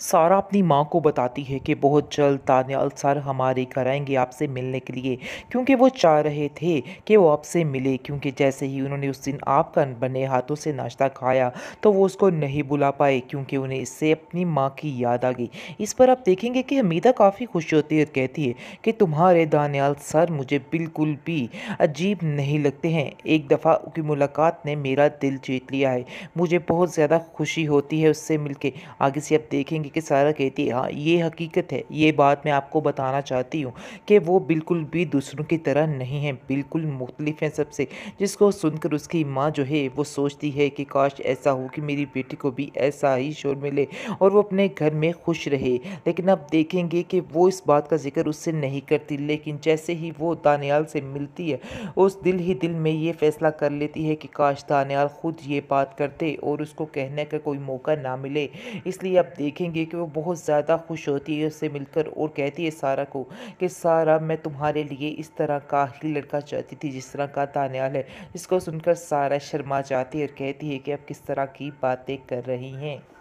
सारा अपनी माँ को बताती है कि बहुत जल्द दानियाल सर हमारे घर आएंगे आपसे मिलने के लिए क्योंकि वो चाह रहे थे कि वो आपसे मिले क्योंकि जैसे ही उन्होंने उस दिन आपका बने हाथों से नाश्ता खाया तो वो उसको नहीं बुला पाए क्योंकि उन्हें इससे अपनी माँ की याद आ गई इस पर आप देखेंगे कि हमीदा काफ़ी खुश होती है कहती है कि तुम्हारे दानियाल सर मुझे बिल्कुल भी अजीब नहीं लगते हैं एक दफ़ा की मुलाकात ने मेरा दिल जीत लिया है मुझे बहुत ज़्यादा खुशी होती है उससे मिलके आगे से आप देखेंगे हकीकत सारा कहती है हाँ ये हकीकत है ये बात मैं आपको बताना चाहती हूँ कि वो बिल्कुल भी दूसरों की तरह नहीं है बिल्कुल मुख्तलिफ हैं सबसे जिसको सुनकर उसकी माँ जो है वो सोचती है कि काश ऐसा हो कि मेरी बेटी को भी ऐसा ही शोर मिले और वो अपने घर में खुश रहे लेकिन आप देखेंगे कि वो इस बात का जिक्र उससे नहीं करती लेकिन जैसे ही वो दानियाल से मिलती है उस दिल ही दिल में ये फैसला कर लेती है कि काश दानियाल खुद ये बात करते और उसको कहने का कोई मौका ना मिले इसलिए आप देखेंगे है कि वो बहुत ज़्यादा खुश होती है उससे मिलकर और कहती है सारा को कि सारा मैं तुम्हारे लिए इस तरह का ही लड़का चाहती थी जिस तरह का तान्याल है इसको सुनकर सारा शर्मा जाती है और कहती है कि आप किस तरह की बातें कर रही हैं